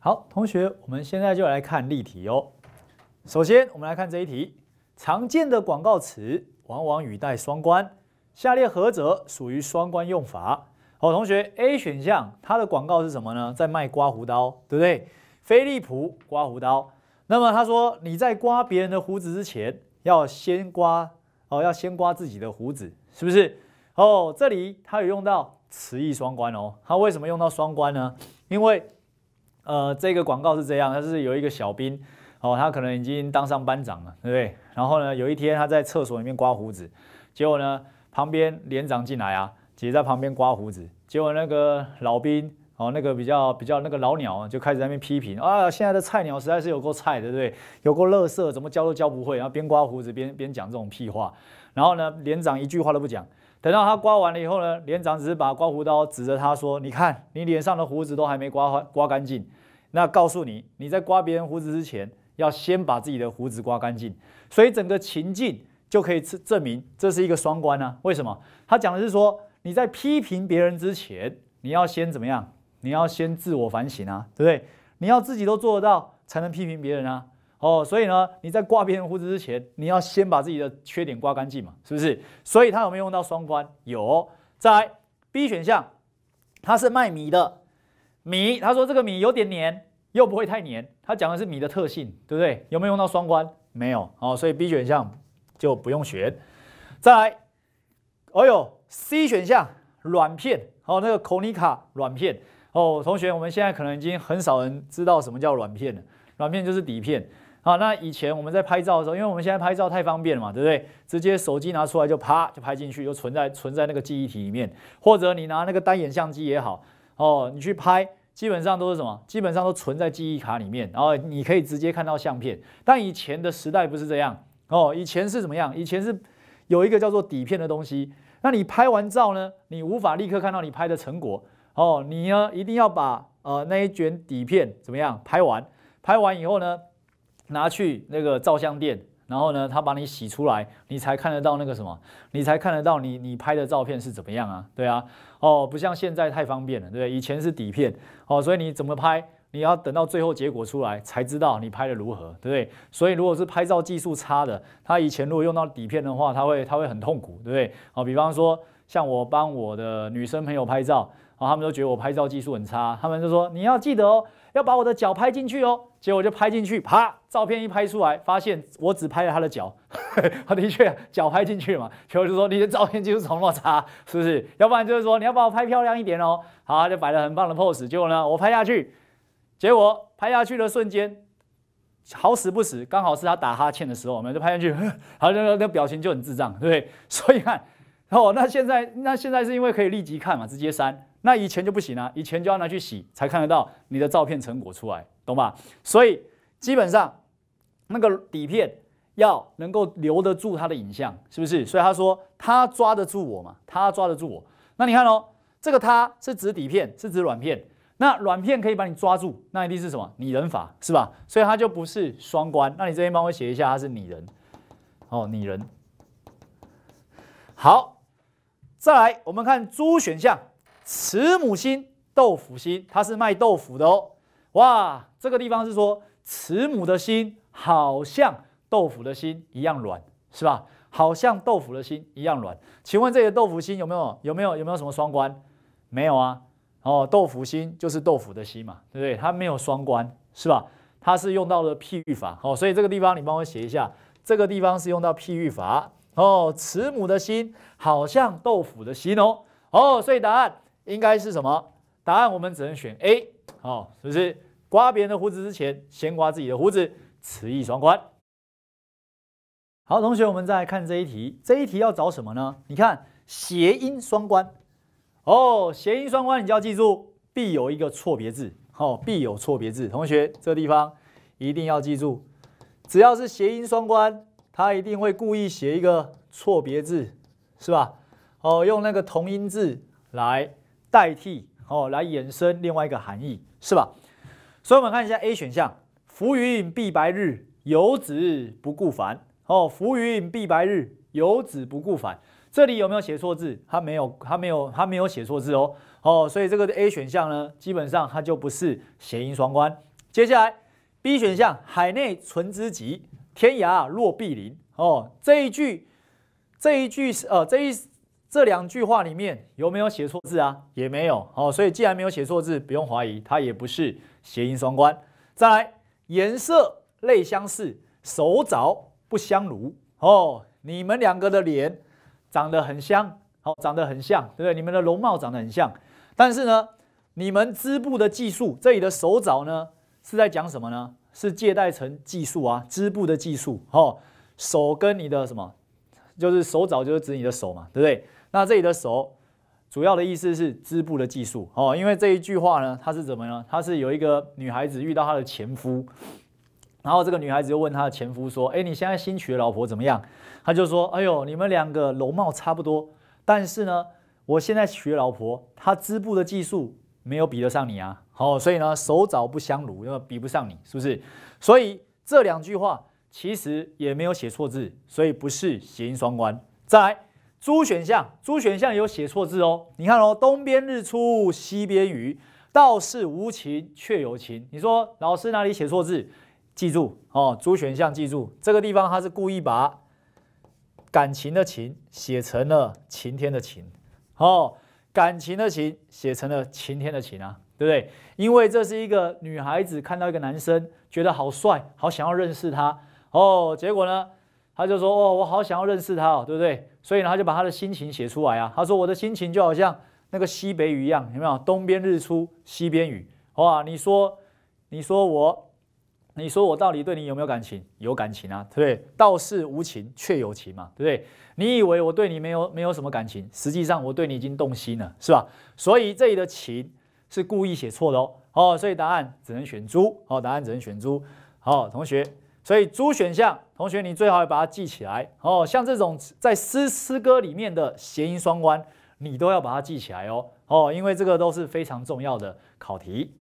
好，同学，我们现在就来看例题哦。首先，我们来看这一题：常见的广告词往往语带双关，下列何者属于双关用法？好，同学，A 选项它的广告是什么呢？在卖刮胡刀，对不对？飞利浦刮胡刀。那么他说：“你在刮别人的胡子之前，要先刮。”哦，要先刮自己的胡子，是不是？哦，这里他有用到词义双关哦。他为什么用到双关呢？因为，呃，这个广告是这样，他是有一个小兵，哦，他可能已经当上班长了，对不对？然后呢，有一天他在厕所里面刮胡子，结果呢，旁边连长进来啊，姐在旁边刮胡子，结果那个老兵。哦，那个比较比较那个老鸟啊，就开始在那边批评啊，现在的菜鸟实在是有够菜，对不对？有够垃圾，怎么教都教不会。然后边刮胡子边边讲这种屁话，然后呢，连长一句话都不讲。等到他刮完了以后呢，连长只是把刮胡刀指着他说：“你看，你脸上的胡子都还没刮刮干净。那告诉你，你在刮别人胡子之前，要先把自己的胡子刮干净。”所以整个情境就可以证证明这是一个双关呢。为什么？他讲的是说，你在批评别人之前，你要先怎么样？你要先自我反省啊，对不对？你要自己都做得到，才能批评别人啊。哦，所以呢，你在刮别人胡子之前，你要先把自己的缺点刮干净嘛，是不是？所以他有没有用到双关？有。再来 B 选项，他是卖米的，米，他说这个米有点黏，又不会太黏，他讲的是米的特性，对不对？有没有用到双关？没有。哦，所以 B 选项就不用选。再来，哦呦 C 选项，软片，哦那个口尼卡软片。哦，同学，我们现在可能已经很少人知道什么叫软片了。软片就是底片。好，那以前我们在拍照的时候，因为我们现在拍照太方便了嘛，对不对？直接手机拿出来就啪就拍进去，就存在存在那个记忆体里面。或者你拿那个单眼相机也好，哦，你去拍，基本上都是什么？基本上都存在记忆卡里面，然后你可以直接看到相片。但以前的时代不是这样哦，以前是怎么样？以前是有一个叫做底片的东西。那你拍完照呢，你无法立刻看到你拍的成果。哦，你呢一定要把呃那一卷底片怎么样拍完？拍完以后呢，拿去那个照相店，然后呢，他把你洗出来，你才看得到那个什么，你才看得到你你拍的照片是怎么样啊？对啊，哦，不像现在太方便了，对以前是底片，哦，所以你怎么拍，你要等到最后结果出来才知道你拍的如何，对不对？所以如果是拍照技术差的，他以前如果用到底片的话，他会他会很痛苦，对不对？哦，比方说像我帮我的女生朋友拍照。然后他们就觉得我拍照技术很差，他们就说你要记得哦，要把我的脚拍进去哦。结果就拍进去，啪，照片一拍出来，发现我只拍了他的脚。的确，脚拍进去了嘛。结果就说你的照片技术怎么那么差，是不是？要不然就是说你要把我拍漂亮一点哦。好，他就摆了很棒的 pose。结果呢，我拍下去，结果拍下去的瞬间，好死不死，刚好是他打哈欠的时候，我们就拍进去，好，那那表情就很智障，对不对？所以看。哦，那现在那现在是因为可以立即看嘛，直接删。那以前就不行啊，以前就要拿去洗才看得到你的照片成果出来，懂吧？所以基本上那个底片要能够留得住它的影像，是不是？所以他说他抓得住我嘛，他抓得住我。那你看哦，这个他是指底片，是指软片。那软片可以把你抓住，那一定是什么拟人法是吧？所以它就不是双关。那你这边帮我写一下，它是拟人哦，拟人好。再来，我们看猪选项，慈母心豆腐心，它是卖豆腐的哦。哇，这个地方是说慈母的心好像豆腐的心一样软，是吧？好像豆腐的心一样软。请问这些豆腐心有没有有没有有没有什么双关？没有啊。哦，豆腐心就是豆腐的心嘛，对不对？它没有双关，是吧？它是用到了譬喻法。哦，所以这个地方你帮我写一下，这个地方是用到譬喻法。哦，慈母的心好像豆腐的心哦，哦，所以答案应该是什么？答案我们只能选 A，哦，是不是？刮别人的胡子之前，先刮自己的胡子，词义双关。好，同学，我们再来看这一题，这一题要找什么呢？你看，谐音双关哦，谐音双关，你就要记住，必有一个错别字，哦，必有错别字。同学，这地方一定要记住，只要是谐音双关。他一定会故意写一个错别字，是吧？哦，用那个同音字来代替，哦，来衍生另外一个含义，是吧？所以我们看一下 A 选项：浮云蔽白日，游子不顾烦。哦，浮云蔽白日，游子不顾烦。这里有没有写错字？他没有，他没有，他没有写错字哦。哦，所以这个 A 选项呢，基本上它就不是谐音双关。接下来 B 选项：海内存知己。天涯若比邻。哦，这一句，这一句是呃这一这两句话里面有没有写错字啊？也没有。哦，所以既然没有写错字，不用怀疑，它也不是谐音双关。再来，颜色类相似，手凿不相如。哦，你们两个的脸长得很像，好，长得很像，对不对？你们的容貌长得很像，但是呢，你们织布的技术，这里的手凿呢是在讲什么呢？是借贷成技术啊，织布的技术。吼，手跟你的什么，就是手爪，就是指你的手嘛，对不对？那这里的手，主要的意思是织布的技术。哦，因为这一句话呢，它是怎么呢？它是有一个女孩子遇到她的前夫，然后这个女孩子就问她的前夫说：“哎，你现在新娶的老婆怎么样？”他就说：“哎呦，你们两个容貌差不多，但是呢，我现在娶的老婆，她织布的技术没有比得上你啊。”好，所以呢，手早不相如，因为比不上你，是不是？所以这两句话其实也没有写错字，所以不是谐音双关。再来，朱选项，朱选项有写错字哦。你看哦，东边日出西边雨，道是无晴却有晴。你说老师哪里写错字？记住哦，朱选项，记住这个地方，他是故意把感情的情写成了晴天的晴。哦，感情的情写成了晴天的晴啊。对不对？因为这是一个女孩子看到一个男生，觉得好帅，好想要认识他哦。结果呢，他就说：“哦，我好想要认识他哦，对不对？”所以呢，他就把他的心情写出来啊。他说：“我的心情就好像那个西北雨一样，有没有？东边日出西边雨，哇！你说，你说我，你说我到底对你有没有感情？有感情啊，对不对？道是无情却有情嘛，对不对？你以为我对你没有没有什么感情，实际上我对你已经动心了，是吧？所以这里的情。”是故意写错的哦，哦，所以答案只能选猪，哦，答案只能选猪，好，同学，所以猪选项，同学你最好把它记起来，哦，像这种在诗诗歌里面的谐音双关，你都要把它记起来哦，哦，因为这个都是非常重要的考题。